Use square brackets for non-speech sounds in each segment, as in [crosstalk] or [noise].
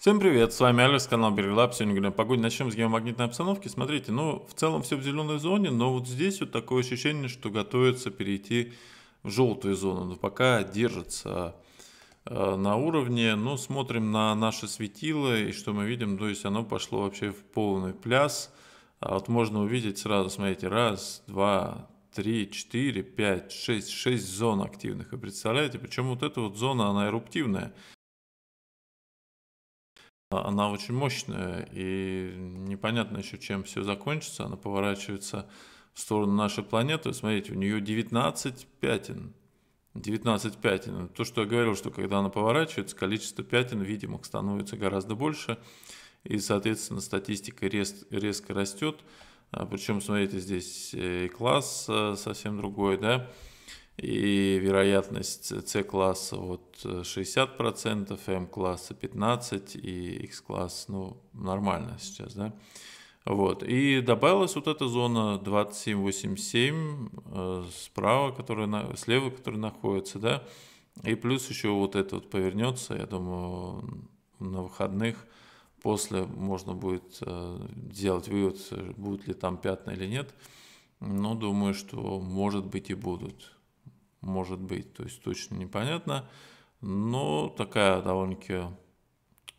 Всем привет, с вами Алекс, канал Береглаб. Сегодня говорим о погоде. Начнем с геомагнитной обстановки. Смотрите, ну, в целом все в зеленой зоне, но вот здесь вот такое ощущение, что готовится перейти в желтую зону. Но пока держится э, на уровне, но ну, смотрим на наши светило и что мы видим, то есть оно пошло вообще в полный пляс. А вот можно увидеть сразу, смотрите, раз, два, три, четыре, пять, шесть, шесть зон активных. Вы представляете, причем вот эта вот зона, она эруптивная. А, она очень мощная, и непонятно еще, чем все закончится. Она поворачивается в сторону нашей планеты. Смотрите, у нее 19 пятен. 19 пятен. То, что я говорил, что когда она поворачивается, количество пятен видимых становится гораздо больше, и, соответственно, статистика рез, резко растет. А, Причем, смотрите, здесь э, и класс э, совсем другой, да, и вероятность C класса вот 60%, M класса 15% и X-класс, ну, нормально сейчас, да. Вот. И добавилась вот эта зона 2787 э, справа, которая на, слева, которая находится, да. И плюс еще вот это вот повернется, я думаю, на выходных после можно будет э, делать вывод, э, будут ли там пятна или нет. Но ну, думаю, что может быть и будут может быть, то есть точно непонятно, но такая довольно-таки э,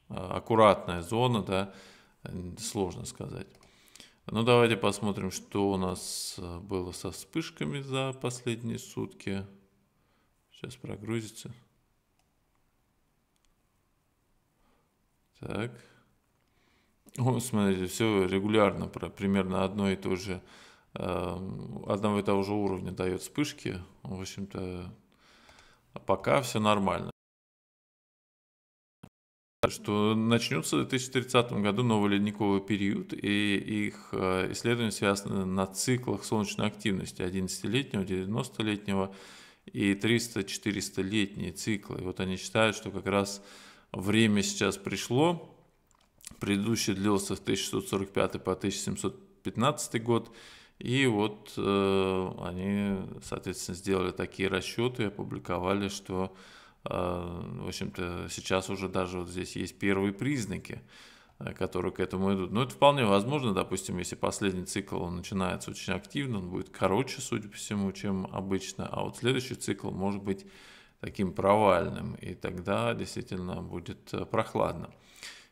аккуратная зона, да, сложно сказать. Ну, давайте посмотрим, что у нас э, было со вспышками за последние сутки. Сейчас прогрузится. Так. О, смотрите, все регулярно, про примерно одно и то же Эм, одного и того же уровня дает вспышки. В общем-то, пока все нормально. Что начнется в 2030 году новый ледниковый период, и их э, исследования связаны на циклах солнечной активности 11-летнего, 90-летнего и 300-400-летние циклы. И вот они считают, что как раз время сейчас пришло. Предыдущий длился с 1645 по 1715 год, и вот э, они, соответственно, сделали такие расчеты, опубликовали, что, э, в общем-то, сейчас уже даже вот здесь есть первые признаки, э, которые к этому идут. Но ну, это вполне возможно, допустим, если последний цикл он начинается очень активно, он будет короче, судя по всему, чем обычно, а вот следующий цикл может быть таким провальным, и тогда действительно будет э, прохладно.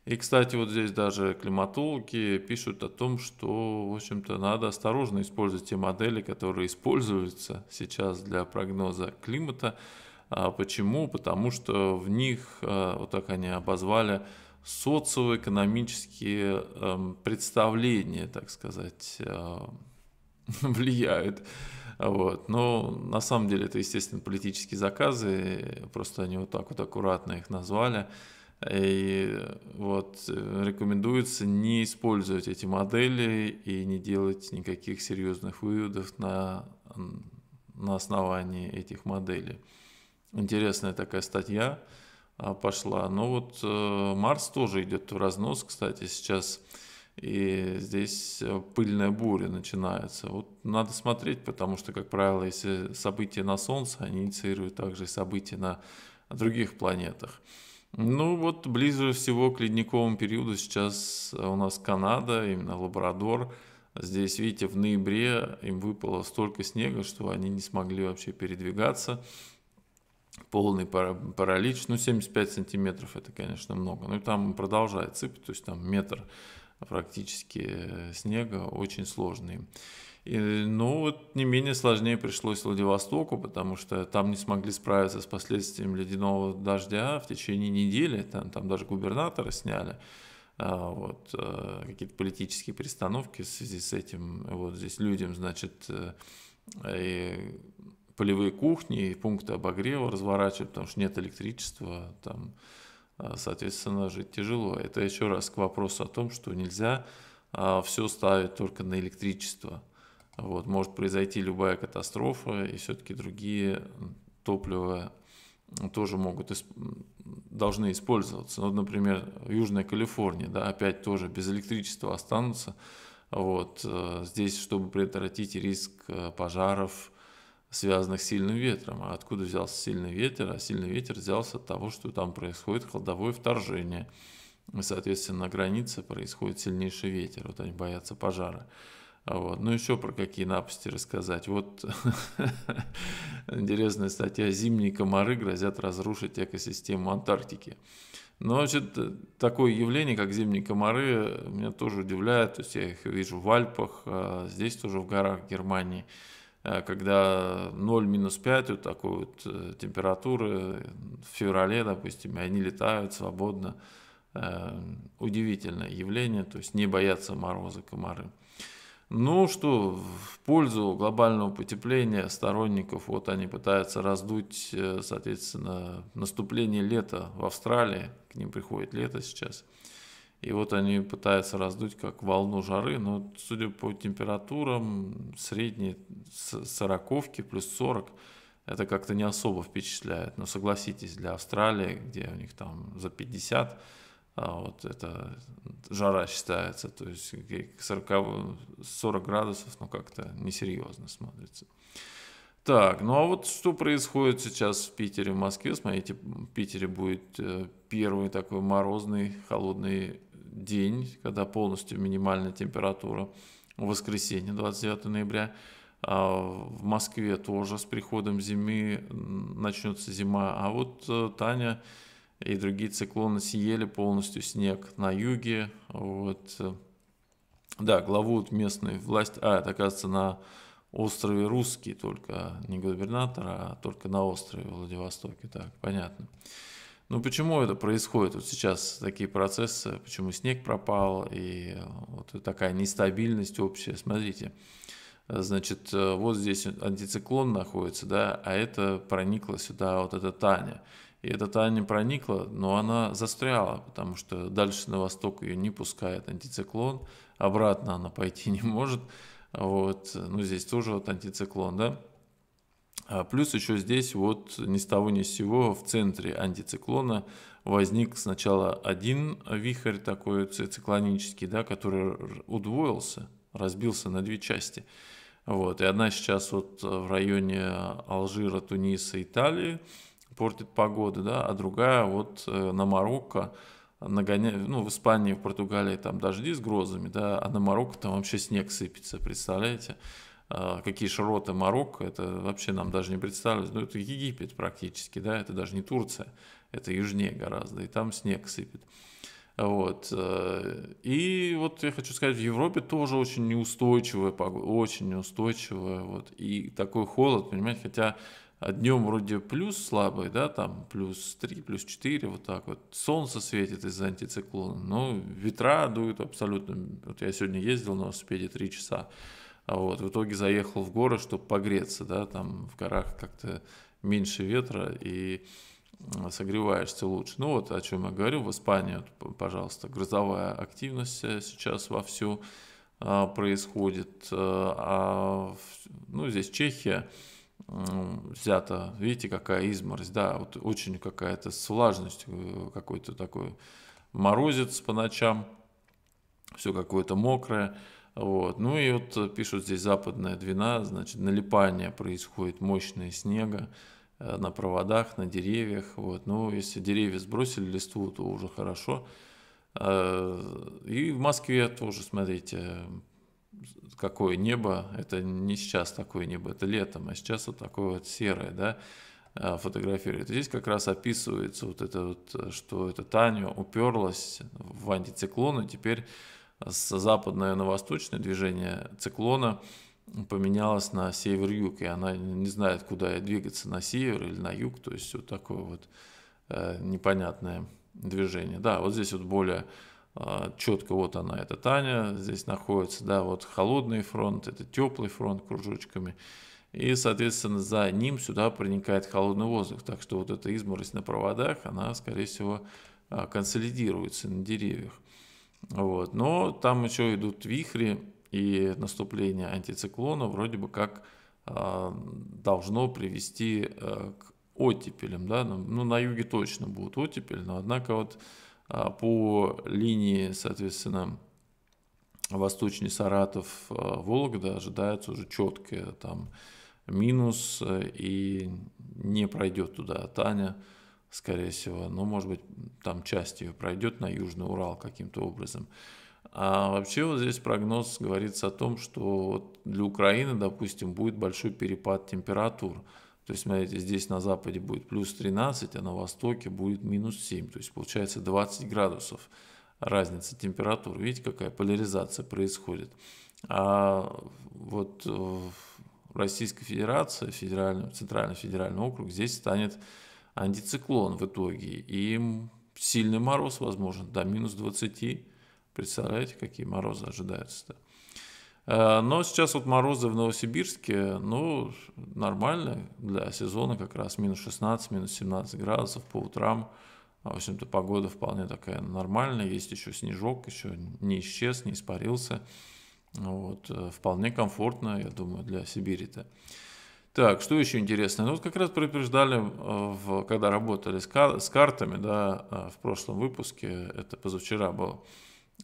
И, кстати, вот здесь даже климатологи пишут о том, что, в общем-то, надо осторожно использовать те модели, которые используются сейчас для прогноза климата. А почему? Потому что в них, а, вот так они обозвали, социоэкономические эм, представления, так сказать, эм, [laughs] влияют. Вот. Но на самом деле это, естественно, политические заказы, просто они вот так вот аккуратно их назвали. И э, вот э, рекомендуется не использовать эти модели и не делать никаких серьезных выводов на, на основании этих моделей. Интересная такая статья а, пошла. Но ну вот э, Марс тоже идет в разнос, кстати, сейчас. И здесь пыльная буря начинается. Вот надо смотреть, потому что, как правило, если события на Солнце, они инициируют также события на других планетах. Ну вот ближе всего к ледниковому периоду сейчас э, у нас Канада, именно Лабрадор. Здесь, видите, в ноябре им выпало столько снега, что они не смогли вообще передвигаться. Полный паралич, ну 75 сантиметров это, конечно, много. Ну и там продолжает сыпать, то есть там метр практически э, снега, очень сложный. И, э, ну, вот не менее сложнее пришлось Владивостоку, потому что там не смогли справиться с последствиями ледяного дождя в течение недели, там, там даже губернатора сняли, а, вот, а, какие-то политические перестановки в связи с этим, вот здесь людям, значит, э, и полевые кухни, и пункты обогрева разворачивают, потому что нет электричества, там, а, соответственно, жить тяжело. Это еще раз к вопросу о том, что нельзя а, все ставить только на электричество – вот, может произойти любая катастрофа, и все-таки другие топлива тоже могут, должны использоваться. Вот, ну, например, Южная Калифорния, да, опять тоже без электричества останутся. Вот, э, здесь, чтобы предотвратить риск э, пожаров, связанных с сильным ветром. А откуда взялся сильный ветер? А сильный ветер взялся от того, что там происходит холодовое вторжение. И, соответственно, на границе происходит сильнейший ветер. Вот они боятся пожара. А вот. Ну еще про какие напасти рассказать. Вот [laughs] интересная статья «Зимние комары грозят разрушить экосистему Антарктики». Но, ну, значит, такое явление, как зимние комары, меня тоже удивляет. То есть я их вижу в Альпах, а здесь тоже в горах Германии. А когда 0 минус 5, вот такой вот э, температуры, в феврале, допустим, и они летают свободно. Э, удивительное явление, то есть не боятся мороза комары. Ну что, в пользу глобального потепления сторонников, вот они пытаются раздуть, э, соответственно, наступление лета в Австралии, к ним приходит лето сейчас, и вот они пытаются раздуть как волну жары, но судя по температурам, средние сороковки плюс 40, это как-то не особо впечатляет. Но согласитесь, для Австралии, где у них там за 50, а вот это жара считается, то есть 40, 40 градусов, ну как-то несерьезно смотрится. Так, ну а вот что происходит сейчас в Питере, в Москве, смотрите, в Питере будет э, первый такой морозный, холодный день, когда полностью минимальная температура в воскресенье, 29 ноября. А в Москве тоже с приходом зимы начнется зима, а вот э, Таня и другие циклоны съели полностью снег на юге. Вот. Да, главу местной власти. А, это, оказывается, на острове Русский только, а не губернатор, а только на острове Владивостоке. Так, понятно. Ну почему это происходит? Вот сейчас такие процессы, почему снег пропал и вот такая нестабильность общая. Смотрите, значит, вот здесь антициклон находится, да, а это проникло сюда вот эта Таня. И эта та не проникла, но она застряла, потому что дальше на восток ее не пускает антициклон, обратно она пойти не может. Вот, ну здесь тоже вот антициклон, да. А плюс еще здесь вот ни с того ни с сего в центре антициклона возник сначала один вихрь такой циклонический, да, который удвоился, разбился на две части. Вот, и одна сейчас вот в районе Алжира, Туниса, Италии, портит погоду, да, а другая вот э, на Марокко, нагоня... ну, в Испании, в Португалии там дожди с грозами, да, а на Марокко там вообще снег сыпется, представляете? А, какие широты Марокко, это вообще нам даже не представилось. Ну, это Египет практически, да, это даже не Турция, это южнее гораздо, и там снег сыпет. Вот. Э, и вот я хочу сказать, в Европе тоже очень неустойчивая погода, очень неустойчивая, вот, и такой холод, понимаете, хотя а днем вроде плюс слабый, да, там плюс 3, плюс 4, вот так вот. Солнце светит из-за антициклона, но ветра дуют абсолютно. Вот я сегодня ездил на велосипеде 3 часа, а вот в итоге заехал в горы, чтобы погреться, да, там в горах как-то меньше ветра и согреваешься лучше. Ну вот о чем я говорю, в Испании, вот, пожалуйста, грозовая активность сейчас вовсю а, происходит. Э, а, ну, здесь Чехия, взято. Видите, какая изморозь, да, вот очень какая-то с влажностью э, какой-то такой морозец по ночам, все какое-то мокрое. Вот. Ну и вот пишут здесь западная двина, значит, налипание происходит мощное снега э, на проводах, на деревьях. Вот. Ну, если деревья сбросили листву, то уже хорошо. Э, и в Москве тоже, смотрите, какое небо, это не сейчас такое небо, это летом, а сейчас вот такое вот серое, да, э, фотографирует. здесь как раз описывается вот это вот, что это Таня уперлась в антициклон, и теперь с западное на восточное движение циклона поменялось на север-юг, и она не знает, куда двигаться, на север или на юг, то есть вот такое вот э, непонятное движение. Да, вот здесь вот более а, четко вот она, это Таня, здесь находится, да, вот холодный фронт, это теплый фронт кружочками. И, соответственно, за ним сюда проникает холодный воздух. Так что вот эта изморозь на проводах, она, скорее всего, а, консолидируется на деревьях. Вот. Но там еще идут вихри и наступление антициклона вроде бы как а, должно привести к оттепелям. Да? Ну, ну на юге точно будут оттепель, но однако вот а, по линии, соответственно, восточный Саратов, а, Вологда ожидается уже четкая э, там минус э, и не пройдет туда Таня, скорее всего, но ну, может быть там часть ее пройдет на Южный Урал каким-то образом. А вообще вот здесь прогноз говорится о том, что для Украины, допустим, будет большой перепад температур. То есть, смотрите, здесь на западе будет плюс 13, а на востоке будет минус 7. То есть, получается 20 градусов разница температур. Видите, какая поляризация происходит. А вот в Российской Федерации, федеральный, Центральный федеральный округ, здесь станет антициклон в итоге. И сильный мороз возможен до минус 20. Представляете, какие морозы ожидаются-то? Э, но сейчас вот морозы в Новосибирске, ну, нормально для сезона как раз, минус 16, минус 17 градусов по утрам. А, в общем-то, погода вполне такая нормальная, есть еще снежок, еще не исчез, не испарился. Вот, э, вполне комфортно, я думаю, для Сибири-то. Так, что еще интересное? Ну, вот как раз предупреждали, э, в, когда работали с, кар- с картами, да, в прошлом выпуске, это позавчера было,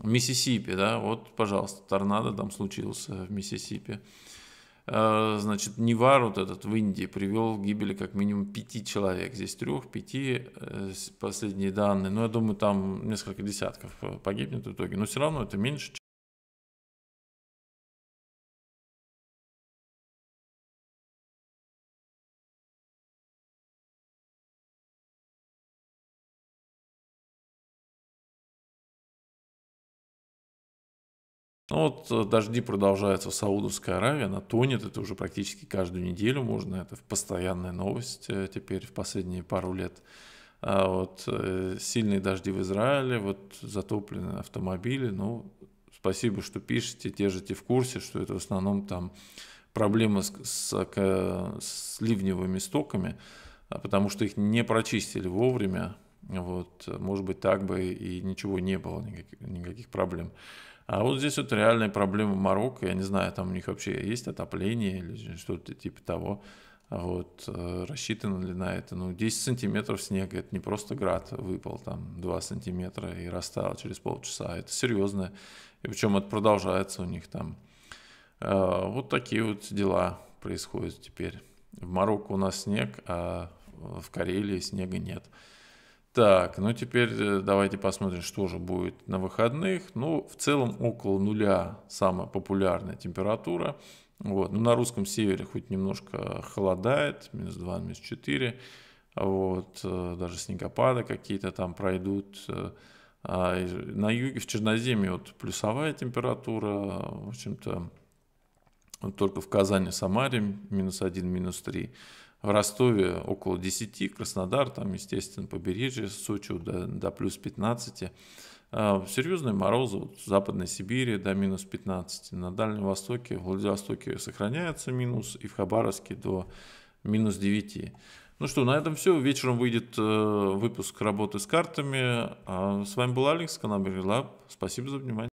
Миссисипи, да, вот, пожалуйста, торнадо там случился в Миссисипи. Э, значит, Невар вот этот в Индии привел к гибели как минимум пяти человек. Здесь трех, пяти, э, последние данные. Но ну, я думаю, там несколько десятков э, погибнет в итоге. Но все равно это меньше, Ну вот э, дожди продолжаются в Саудовской Аравии, она тонет, это уже практически каждую неделю можно, это постоянная новость э, теперь в последние пару лет. А вот э, сильные дожди в Израиле, вот затоплены автомобили, ну, спасибо, что пишете, держите в курсе, что это в основном там проблемы с, с, с ливневыми стоками, а потому что их не прочистили вовремя, вот, может быть, так бы и ничего не было, никаких, никаких проблем. А вот здесь вот реальная проблема Марокко, я не знаю, там у них вообще есть отопление или что-то типа того, вот, э, рассчитано ли на это, ну, 10 сантиметров снега, это не просто град выпал, там, 2 сантиметра и растаял через полчаса, это серьезно, и причем это продолжается у них там. Э, вот такие вот дела происходят теперь. В Марокко у нас снег, а в Карелии снега нет. Так, ну теперь э, давайте посмотрим, что же будет на выходных. Ну, в целом около нуля самая популярная температура. Вот. Ну, на русском севере хоть немножко холодает, минус 2, минус 4. Вот. Э, даже снегопады какие-то там пройдут. Э, а на юге, в Черноземье вот плюсовая температура, в общем-то, вот только в Казани, Самаре минус 1, минус 3 в Ростове около 10, Краснодар, там, естественно, побережье, Сочи до, до плюс 15. А, серьезные морозы вот, в Западной Сибири до минус 15, на Дальнем Востоке, в Владивостоке сохраняется минус, и в Хабаровске до минус 9. Ну что, на этом все. Вечером выйдет э, выпуск работы с картами. А, с вами был Алекс, канал Бергелаб. Спасибо за внимание.